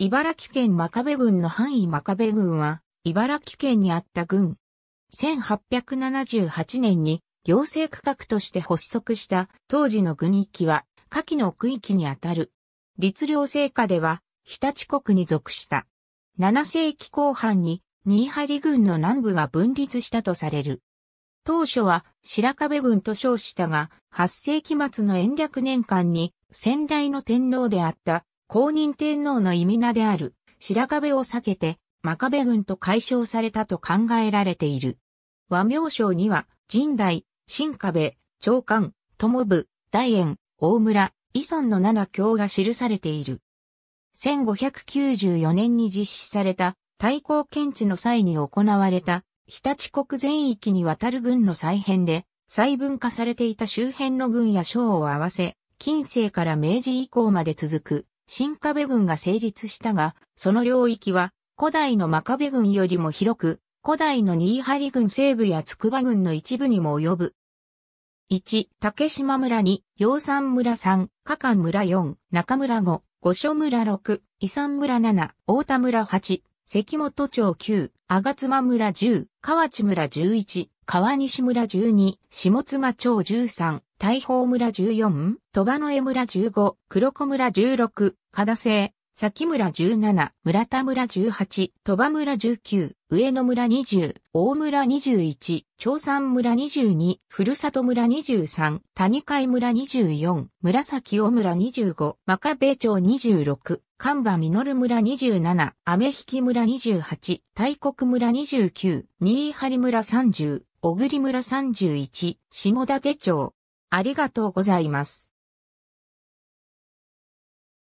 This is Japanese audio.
茨城県真壁郡の範囲真壁郡は、茨城県にあった郡。1878年に行政区画として発足した当時の郡域は、下記の区域にあたる。律令制下では、日立国に属した。7世紀後半に、新張郡の南部が分立したとされる。当初は白壁郡と称したが、8世紀末の延暦年間に先代の天皇であった公認天皇の意味名である白壁を避けて真壁軍と解消されたと考えられている。和名称には、神代、新壁、長官、友部、大園、大村、伊村の七教が記されている。1594年に実施された対抗検知の際に行われた日立国全域にわたる軍の再編で細分化されていた周辺の軍や省を合わせ、近世から明治以降まで続く新壁郡が成立したが、その領域は古代の真壁郡よりも広く、古代の新張郡西部や筑波郡の一部にも及ぶ。1、竹島村2、洋山村3、加冠村4、中村5、五所村6、伊山村7、大田村8、関本町9、吾妻村10、河内村11、川西村12、下妻町13、大宝村14、鳥羽の江村15、黒子村16、加田西、崎村17、村田村18、鳥羽村19、上野村20、大村21、長山村22、ふるさと村23、谷海村24、紫尾村25、真壁町26、神馬実村27、雨引村28、大国村29、新張村30、小栗村31、下竹町。ありがとうございます。